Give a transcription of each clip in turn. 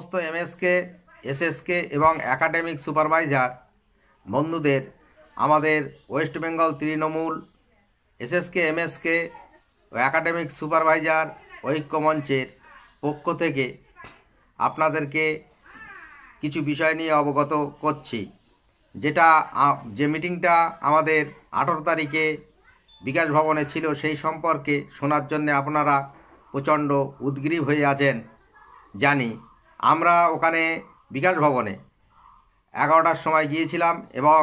সমস্ত MSK SSK এবং academic supervisor বন্ধুদের আমাদের West Bengal Trinamool SSK MSK academic supervisor ঐক্য মঞ্চের পক্ষ থেকে আপনাদেরকে কিছু বিষয় নিয়ে অবগত করছি যেটা যে মিটিংটা আমাদের আঠেরো তারিখে বিকাশ ভবনে ছিল সেই সম্পর্কে শোনার জন্যে আপনারা প্রচণ্ড উদ্গ্রীব হয়ে আছেন জানি আমরা ওখানে বিকাশ ভবনে এগারোটার সময় গিয়েছিলাম এবং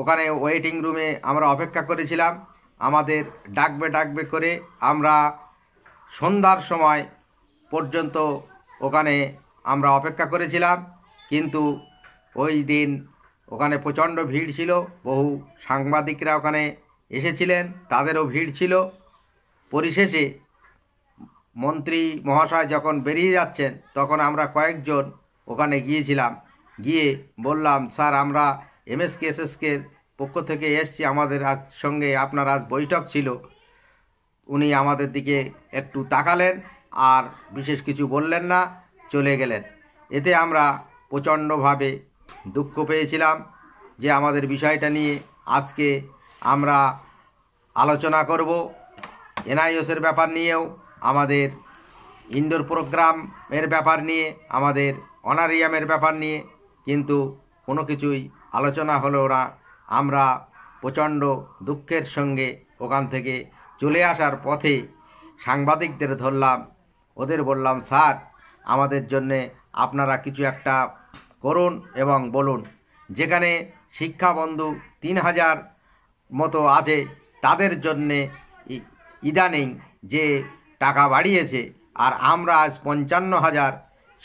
ওখানে ওয়েটিং রুমে আমরা অপেক্ষা করেছিলাম আমাদের ডাকবে ডাকবে করে আমরা সন্ধ্যার সময় পর্যন্ত ওখানে আমরা অপেক্ষা করেছিলাম কিন্তু ওই দিন ওখানে প্রচণ্ড ভিড় ছিল বহু সাংবাদিকরা ওখানে এসেছিলেন তাদেরও ভিড় ছিল পরিশেষে মন্ত্রী মহাশয় যখন বেরিয়ে যাচ্ছেন তখন আমরা কয়েকজন ওখানে গিয়েছিলাম গিয়ে বললাম স্যার আমরা এমএসকে এসএসকের পক্ষ থেকে এসছি আমাদের আজ সঙ্গে আপনার আজ বৈঠক ছিল উনি আমাদের দিকে একটু তাকালেন আর বিশেষ কিছু বললেন না চলে গেলেন এতে আমরা প্রচণ্ডভাবে দুঃখ পেয়েছিলাম যে আমাদের বিষয়টা নিয়ে আজকে আমরা আলোচনা করব এনআইএসের ব্যাপার নিয়েও আমাদের ইনডোর প্রোগ্রামের ব্যাপার নিয়ে আমাদের অনারিয়ামের ব্যাপার নিয়ে কিন্তু কোনো কিছুই আলোচনা হলো না আমরা প্রচণ্ড দুঃখের সঙ্গে ওখান থেকে চলে আসার পথে সাংবাদিকদের ধরলাম ওদের বললাম স্যার আমাদের জন্যে আপনারা কিছু একটা করুন এবং বলুন যেখানে শিক্ষাবন্ধু তিন হাজার মতো আছে তাদের জন্যে ইদানিং যে টাকা বাড়িয়েছে আর আমরা আজ পঞ্চান্ন হাজার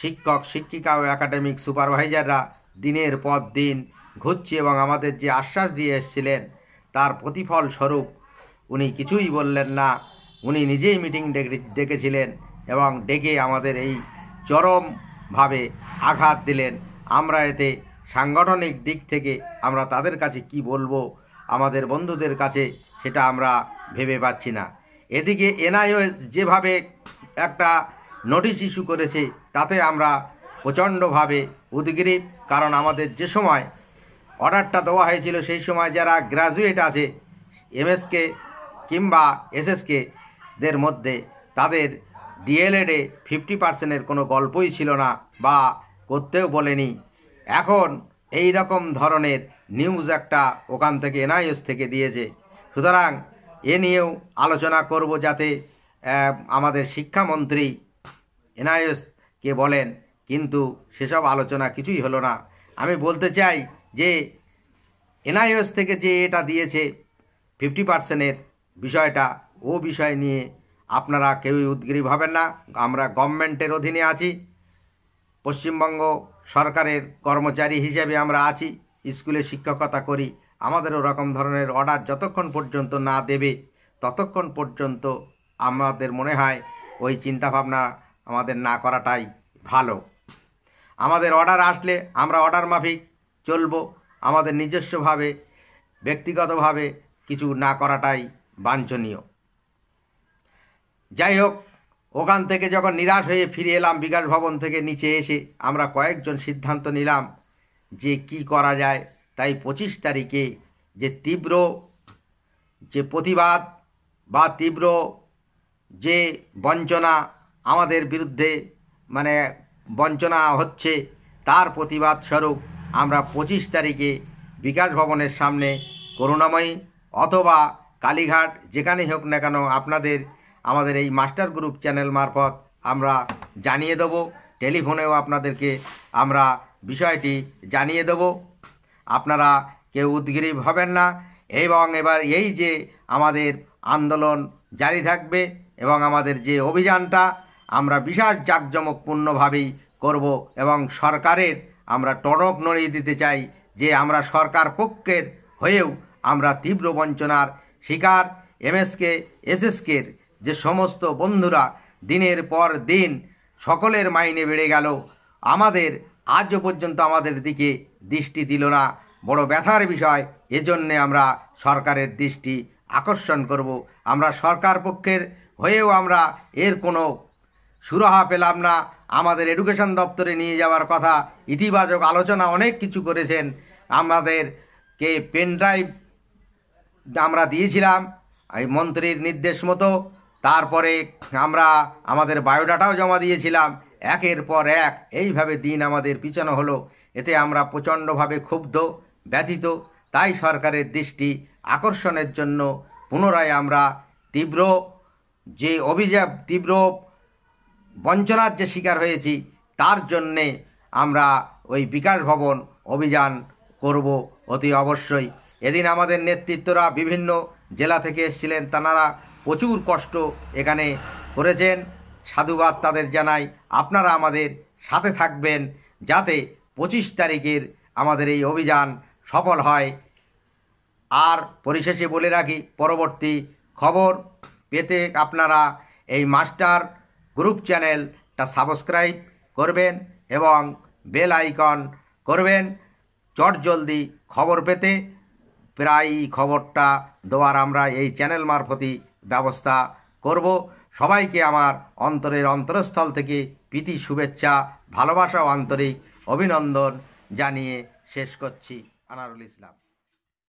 শিক্ষক শিক্ষিকা ও একাডেমিক সুপারভাইজাররা দিনের পর দিন ঘুরছি এবং আমাদের যে আশ্বাস দিয়ে এসেছিলেন তার প্রতিফল স্বরূপ উনি কিছুই বললেন না উনি নিজেই মিটিং ডেকেছিলেন এবং ডেকে আমাদের এই চরমভাবে আঘাত দিলেন আমরা এতে সাংগঠনিক দিক থেকে আমরা তাদের কাছে কি বলবো আমাদের বন্ধুদের কাছে সেটা আমরা ভেবে পাচ্ছি না এদিকে এনআইও যেভাবে একটা নোটিশ ইস্যু করেছে তাতে আমরা প্রচণ্ডভাবে উদ্গ্রীব কারণ আমাদের যে সময় অর্ডারটা দেওয়া হয়েছিল সেই সময় যারা গ্র্যাজুয়েট আছে এমএসকে কিংবা এসএসকে দের মধ্যে তাদের ডিএলএডে ফিফটি পার্সেন্টের কোনো গল্পই ছিল না বা করতেও বলেনি এখন এই রকম ধরনের নিউজ একটা ওখান থেকে এনআইএস থেকে দিয়েছে সুতরাং এ নিয়েও আলোচনা করব যাতে আমাদের শিক্ষামন্ত্রী এনআইএসকে বলেন কিন্তু সেসব আলোচনা কিছুই হলো না আমি বলতে চাই যে এনআইএস থেকে যে এটা দিয়েছে ফিফটি পার্সেন্টের বিষয়টা ও বিষয় নিয়ে আপনারা কেউই উদ্গ্রীব হবেন না আমরা গভর্নমেন্টের অধীনে আছি পশ্চিমবঙ্গ সরকারের কর্মচারী হিসেবে আমরা আছি স্কুলে শিক্ষকতা করি আমাদের ওরকম ধরনের অর্ডার যতক্ষণ পর্যন্ত না দেবে ততক্ষণ পর্যন্ত আমাদের মনে হয় ওই চিন্তাভাবনা আমাদের না করাটাই ভালো আমাদের অর্ডার আসলে আমরা অর্ডার মাফিক চলব আমাদের নিজস্বভাবে ব্যক্তিগতভাবে কিছু না করাটাই বাঞ্ছনীয় যাই হোক ওখান থেকে যখন নিরাশ হয়ে ফিরে এলাম বিকাশ ভবন থেকে নিচে এসে আমরা কয়েকজন সিদ্ধান্ত নিলাম যে কি করা যায় তাই পঁচিশ তারিখে যে তীব্র যে প্রতিবাদ বা তীব্র যে বঞ্চনা আমাদের বিরুদ্ধে মানে বঞ্চনা হচ্ছে তার প্রতিবাদ স্বরূপ আমরা পঁচিশ তারিখে বিকাশ ভবনের সামনে করুণাময়ী অথবা কালীঘাট যেখানেই হোক না কেন আপনাদের আমাদের এই মাস্টার গ্রুপ চ্যানেল মারফত আমরা জানিয়ে দেব টেলিফোনেও আপনাদেরকে আমরা বিষয়টি জানিয়ে দেবো আপনারা কেউ উদ্গ্রীব হবেন না এবং এবার এই যে আমাদের আন্দোলন জারি থাকবে এবং আমাদের যে অভিযানটা আমরা বিশাল জাঁকজমকপূর্ণভাবেই করব এবং সরকারের আমরা টনক নড়িয়ে দিতে চাই যে আমরা সরকার পক্ষের হয়েও আমরা তীব্র বঞ্চনার শিকার এমএসকে এসএসকের যে সমস্ত বন্ধুরা দিনের পর দিন সকলের মাইনে বেড়ে গেল আমাদের আজও পর্যন্ত আমাদের দিকে দৃষ্টি দিল না বড় ব্যথার বিষয় এজন্যে আমরা সরকারের দৃষ্টি আকর্ষণ করব আমরা সরকার পক্ষের হয়েও আমরা এর কোনো সুরাহা পেলাম না আমাদের এডুকেশন দপ্তরে নিয়ে যাওয়ার কথা ইতিবাচক আলোচনা অনেক কিছু করেছেন আমাদেরকে পেনড্রাইভ আমরা দিয়েছিলাম এই মন্ত্রীর নির্দেশ মতো তারপরে আমরা আমাদের বায়োডাটাও জমা দিয়েছিলাম একের পর এক এইভাবে দিন আমাদের পিছনো হলো এতে আমরা প্রচণ্ডভাবে ক্ষুব্ধ ব্যথিত তাই সরকারের দৃষ্টি আকর্ষণের জন্য পুনরায় আমরা তীব্র যে অভিযোগ তীব্র বঞ্চনার যে শিকার হয়েছি তার জন্যে আমরা ওই বিকাশ ভবন অভিযান করব অতি অবশ্যই এদিন আমাদের নেতৃত্বরা বিভিন্ন জেলা থেকে এসেছিলেন তাঁরা প্রচুর কষ্ট এখানে করেছেন সাধুবাদ তাদের জানাই আপনারা আমাদের সাথে থাকবেন যাতে পঁচিশ তারিখের আমাদের এই অভিযান সফল হয় আর পরিশেষে বলে রাখি পরবর্তী খবর পেতে আপনারা এই মাস্টার গ্রুপ চ্যানেলটা সাবস্ক্রাইব করবেন এবং বেল আইকন করবেন চটজলদি খবর পেতে প্রায়ই খবরটা দেওয়ার আমরা এই চ্যানেল মারফতই ব্যবস্থা করব সবাইকে আমার অন্তরের অন্তরস্থল থেকে প্রীতি শুভেচ্ছা ভালোবাসা ও আন্তরিক অভিনন্দন জানিয়ে শেষ করছি আনারুল ইসলাম